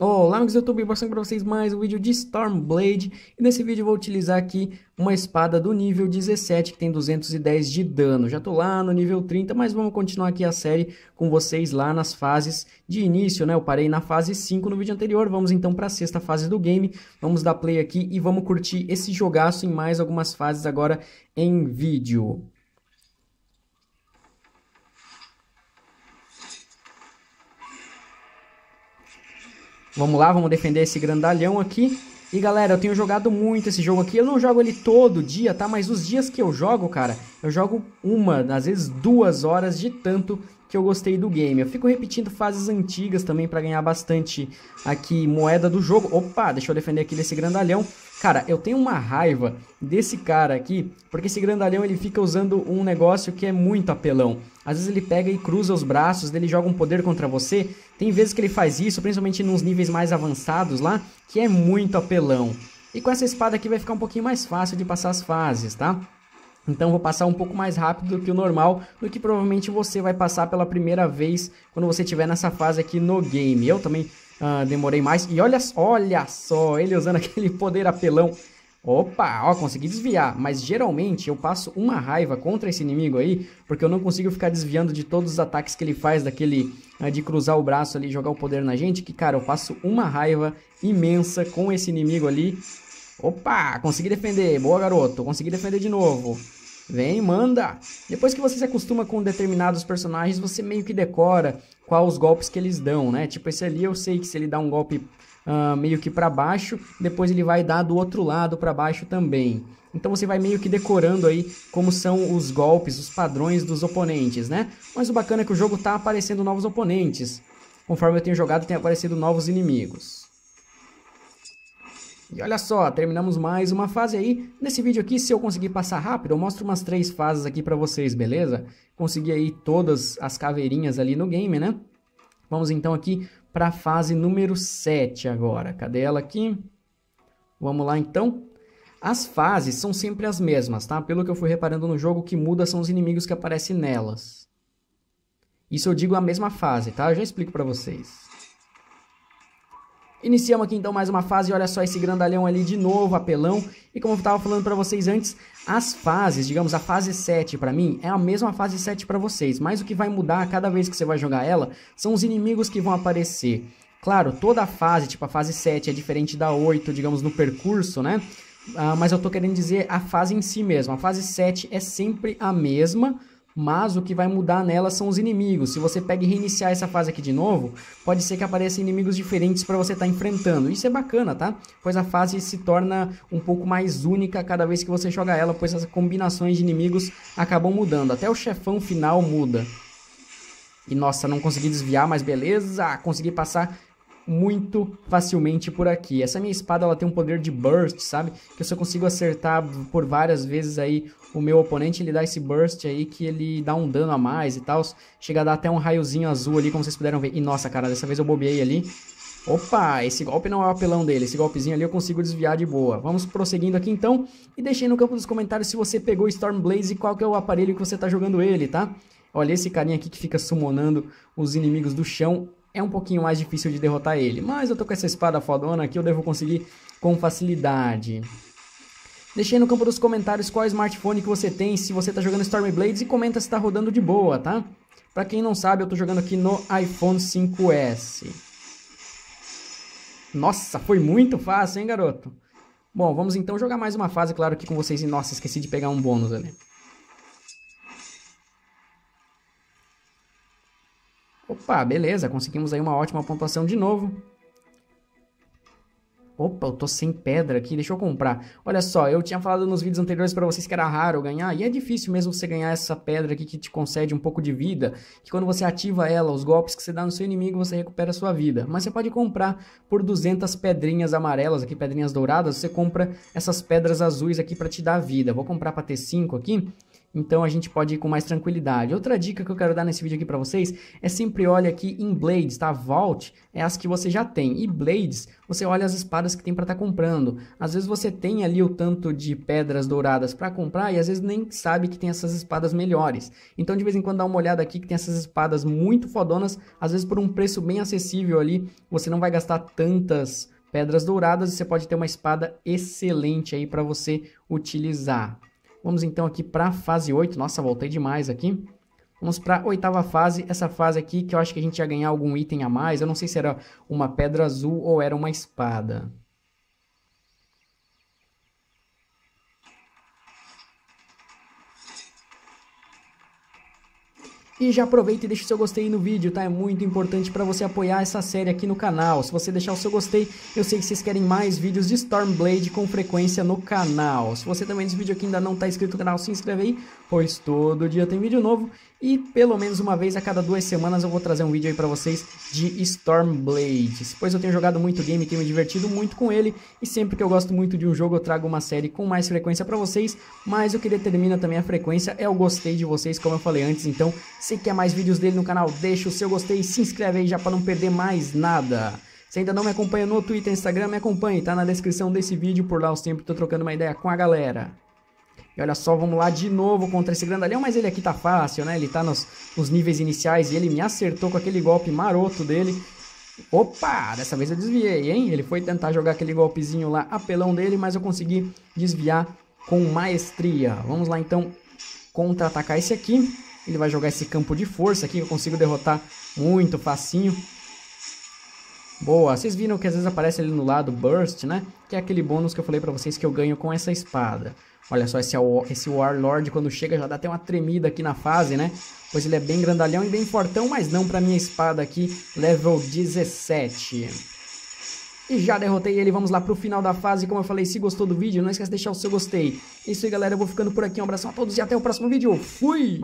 Olá amigos do YouTube, passando para vocês mais um vídeo de Stormblade E nesse vídeo eu vou utilizar aqui uma espada do nível 17 que tem 210 de dano Já tô lá no nível 30, mas vamos continuar aqui a série com vocês lá nas fases de início né Eu parei na fase 5 no vídeo anterior, vamos então para a sexta fase do game Vamos dar play aqui e vamos curtir esse jogaço em mais algumas fases agora em vídeo Vamos lá, vamos defender esse grandalhão aqui. E galera, eu tenho jogado muito esse jogo aqui, eu não jogo ele todo dia, tá? Mas os dias que eu jogo, cara, eu jogo uma, às vezes duas horas de tanto que eu gostei do game. Eu fico repetindo fases antigas também para ganhar bastante aqui moeda do jogo. Opa, deixa eu defender aqui desse grandalhão. Cara, eu tenho uma raiva desse cara aqui, porque esse grandalhão ele fica usando um negócio que é muito apelão. Às vezes ele pega e cruza os braços, ele joga um poder contra você. Tem vezes que ele faz isso, principalmente nos níveis mais avançados lá, que é muito apelão. E com essa espada aqui vai ficar um pouquinho mais fácil de passar as fases, tá? Então vou passar um pouco mais rápido do que o normal, do que provavelmente você vai passar pela primeira vez quando você estiver nessa fase aqui no game. Eu também uh, demorei mais. E olha, olha só, ele usando aquele poder apelão. Opa, ó, consegui desviar, mas geralmente eu passo uma raiva contra esse inimigo aí, porque eu não consigo ficar desviando de todos os ataques que ele faz, daquele uh, de cruzar o braço ali e jogar o poder na gente, que cara, eu passo uma raiva imensa com esse inimigo ali. Opa, consegui defender, boa garoto, consegui defender de novo. Vem, manda! Depois que você se acostuma com determinados personagens, você meio que decora qual os golpes que eles dão, né? Tipo, esse ali eu sei que se ele dá um golpe uh, meio que para baixo, depois ele vai dar do outro lado para baixo também. Então você vai meio que decorando aí como são os golpes, os padrões dos oponentes, né? Mas o bacana é que o jogo tá aparecendo novos oponentes. Conforme eu tenho jogado, tem aparecido novos inimigos. E olha só, terminamos mais uma fase aí. Nesse vídeo aqui, se eu conseguir passar rápido, eu mostro umas três fases aqui para vocês, beleza? Consegui aí todas as caveirinhas ali no game, né? Vamos então aqui para a fase número 7 agora. Cadê ela aqui? Vamos lá então. As fases são sempre as mesmas, tá? Pelo que eu fui reparando no jogo, o que muda são os inimigos que aparecem nelas. Isso eu digo a mesma fase, tá? Eu já explico para vocês. Iniciamos aqui então mais uma fase, olha só esse grandalhão ali de novo, apelão. E como eu estava falando para vocês antes, as fases, digamos a fase 7 para mim, é a mesma fase 7 para vocês, mas o que vai mudar cada vez que você vai jogar ela são os inimigos que vão aparecer. Claro, toda a fase, tipo a fase 7 é diferente da 8, digamos, no percurso, né? Ah, mas eu tô querendo dizer a fase em si mesmo. A fase 7 é sempre a mesma, mas o que vai mudar nela são os inimigos. Se você pega e reiniciar essa fase aqui de novo, pode ser que apareçam inimigos diferentes para você estar tá enfrentando. Isso é bacana, tá? Pois a fase se torna um pouco mais única cada vez que você joga ela, pois as combinações de inimigos acabam mudando. Até o chefão final muda. E nossa, não consegui desviar, mas beleza, consegui passar muito facilmente por aqui. Essa minha espada ela tem um poder de burst, sabe? Que eu só consigo acertar por várias vezes aí o meu oponente, ele dá esse burst aí que ele dá um dano a mais e tal. Chega a dar até um raiozinho azul ali, como vocês puderam ver. E nossa, cara, dessa vez eu bobeei ali. Opa, esse golpe não é o apelão dele, esse golpezinho ali eu consigo desviar de boa. Vamos prosseguindo aqui então, e deixei no campo dos comentários se você pegou Stormblaze e qual que é o aparelho que você tá jogando ele, tá? Olha, esse carinha aqui que fica summonando os inimigos do chão é um pouquinho mais difícil de derrotar ele. Mas eu tô com essa espada fodona aqui, eu devo conseguir com facilidade. Deixe aí no campo dos comentários qual smartphone que você tem, se você tá jogando Stormblades e comenta se tá rodando de boa, tá? Pra quem não sabe, eu tô jogando aqui no iPhone 5S. Nossa, foi muito fácil, hein, garoto? Bom, vamos então jogar mais uma fase, claro que com vocês. E nossa, esqueci de pegar um bônus ali. Opa, beleza, conseguimos aí uma ótima pontuação de novo. Opa, eu tô sem pedra aqui, deixa eu comprar. Olha só, eu tinha falado nos vídeos anteriores para vocês que era raro ganhar, e é difícil mesmo você ganhar essa pedra aqui que te concede um pouco de vida, que quando você ativa ela, os golpes que você dá no seu inimigo, você recupera a sua vida. Mas você pode comprar por 200 pedrinhas amarelas aqui, pedrinhas douradas, você compra essas pedras azuis aqui para te dar vida. Vou comprar para ter 5 aqui, então a gente pode ir com mais tranquilidade. Outra dica que eu quero dar nesse vídeo aqui para vocês é sempre olha aqui em blades, tá? Vault é as que você já tem. E blades, você olha as espadas que tem para estar tá comprando. Às vezes você tem ali o tanto de pedras douradas para comprar e às vezes nem sabe que tem essas espadas melhores. Então de vez em quando dá uma olhada aqui que tem essas espadas muito fodonas, às vezes por um preço bem acessível ali, você não vai gastar tantas pedras douradas e você pode ter uma espada excelente aí para você utilizar. Vamos então aqui para a fase 8. Nossa, voltei demais aqui. Vamos para a oitava fase. Essa fase aqui que eu acho que a gente ia ganhar algum item a mais. Eu não sei se era uma pedra azul ou era uma espada. E já aproveita e deixa o seu gostei no vídeo, tá? É muito importante para você apoiar essa série aqui no canal. Se você deixar o seu gostei, eu sei que vocês querem mais vídeos de Stormblade com frequência no canal. Se você também nesse vídeo aqui ainda não tá inscrito no canal, se inscreve aí, pois todo dia tem vídeo novo. E pelo menos uma vez a cada duas semanas eu vou trazer um vídeo aí pra vocês de Stormblade. Pois eu tenho jogado muito game, tenho me divertido muito com ele. E sempre que eu gosto muito de um jogo eu trago uma série com mais frequência pra vocês. Mas o que determina também a frequência é o gostei de vocês, como eu falei antes. Então se quer mais vídeos dele no canal, deixa o seu gostei e se inscreve aí já para não perder mais nada. Se ainda não me acompanha no Twitter e Instagram, me acompanhe, tá na descrição desse vídeo, por lá eu sempre tô trocando uma ideia com a galera. E olha só, vamos lá de novo contra esse grandalhão, mas ele aqui tá fácil, né? Ele tá nos, nos níveis iniciais e ele me acertou com aquele golpe maroto dele. Opa, dessa vez eu desviei, hein? Ele foi tentar jogar aquele golpezinho lá, apelão dele, mas eu consegui desviar com maestria. Vamos lá então contra-atacar esse aqui. Ele vai jogar esse campo de força aqui, que eu consigo derrotar muito facinho. Boa, vocês viram que às vezes aparece ali no lado Burst, né? Que é aquele bônus que eu falei pra vocês que eu ganho com essa espada. Olha só, esse, esse Warlord quando chega já dá até uma tremida aqui na fase, né? Pois ele é bem grandalhão e bem fortão, mas não pra minha espada aqui, level 17. E já derrotei ele, vamos lá pro final da fase. Como eu falei, se gostou do vídeo, não esquece de deixar o seu gostei. É isso aí, galera. Eu vou ficando por aqui. Um abraço a todos e até o próximo vídeo. Fui!